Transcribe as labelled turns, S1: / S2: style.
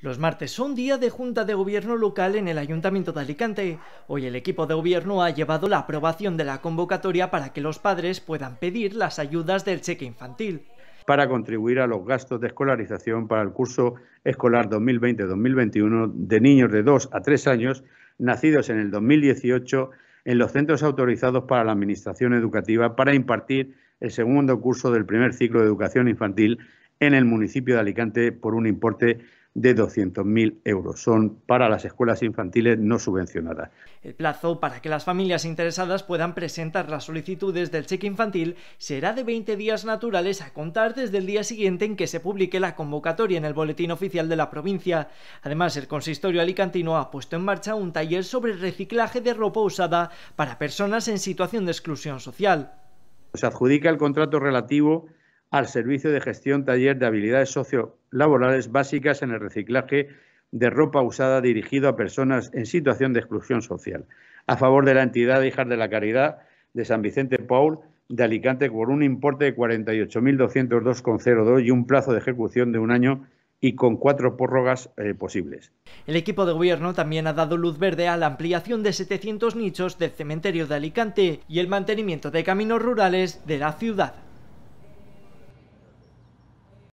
S1: Los martes son día de junta de gobierno local en el Ayuntamiento de Alicante. Hoy el equipo de gobierno ha llevado la aprobación de la convocatoria para que los padres puedan pedir las ayudas del cheque infantil.
S2: Para contribuir a los gastos de escolarización para el curso escolar 2020-2021 de niños de 2 a 3 años nacidos en el 2018 en los centros autorizados para la Administración Educativa para impartir el segundo curso del primer ciclo de educación infantil en el municipio de Alicante por un importe de 200.000 euros. Son para las escuelas infantiles no subvencionadas.
S1: El plazo para que las familias interesadas puedan presentar las solicitudes del cheque infantil será de 20 días naturales a contar desde el día siguiente en que se publique la convocatoria en el Boletín Oficial de la provincia. Además, el consistorio alicantino ha puesto en marcha un taller sobre reciclaje de ropa usada para personas en situación de exclusión social.
S2: Se adjudica el contrato relativo al servicio de gestión taller de habilidades sociolaborales básicas en el reciclaje de ropa usada dirigido a personas en situación de exclusión social, a favor de la entidad Hijas de la Caridad de San Vicente Paul de Alicante por un importe de 48.202,02 y un plazo de ejecución de un año y con cuatro prórrogas eh, posibles.
S1: El equipo de gobierno también ha dado luz verde a la ampliación de 700 nichos del cementerio de Alicante y el mantenimiento de caminos rurales de la ciudad.